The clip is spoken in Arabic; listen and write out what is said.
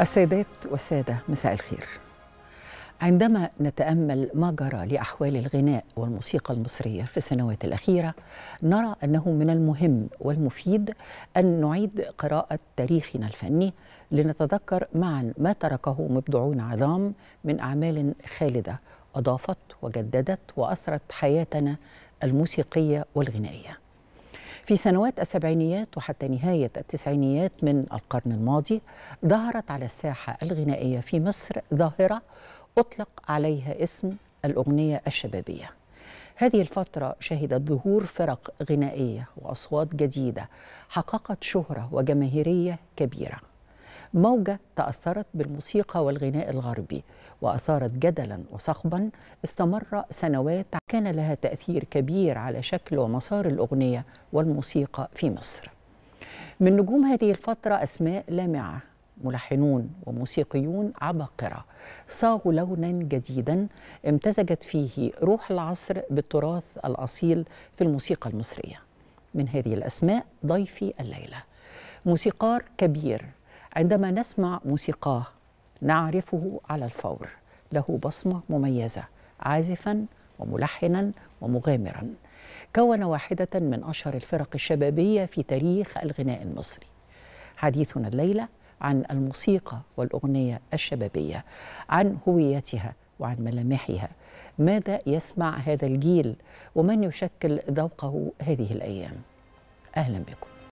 السيدات والسادة مساء الخير عندما نتأمل ما جرى لأحوال الغناء والموسيقى المصرية في السنوات الأخيرة نرى أنه من المهم والمفيد أن نعيد قراءة تاريخنا الفني لنتذكر معا ما تركه مبدعون عظام من أعمال خالدة أضافت وجددت وأثرت حياتنا الموسيقية والغنائية في سنوات السبعينيات وحتى نهاية التسعينيات من القرن الماضي ظهرت على الساحة الغنائية في مصر ظاهرة أطلق عليها اسم الأغنية الشبابية هذه الفترة شهدت ظهور فرق غنائية وأصوات جديدة حققت شهرة وجماهيرية كبيرة موجة تأثرت بالموسيقى والغناء الغربي وأثارت جدلا وصخبا استمر سنوات كان لها تأثير كبير على شكل ومسار الأغنية والموسيقى في مصر من نجوم هذه الفترة أسماء لامعة ملحنون وموسيقيون عباقرة صاغوا لونا جديدا امتزجت فيه روح العصر بالتراث الأصيل في الموسيقى المصرية من هذه الأسماء ضيفي الليلة موسيقار كبير عندما نسمع موسيقاه نعرفه على الفور له بصمه مميزه عازفا وملحنا ومغامرا كون واحده من اشهر الفرق الشبابيه في تاريخ الغناء المصري حديثنا الليله عن الموسيقى والاغنيه الشبابيه عن هويتها وعن ملامحها ماذا يسمع هذا الجيل ومن يشكل ذوقه هذه الايام اهلا بكم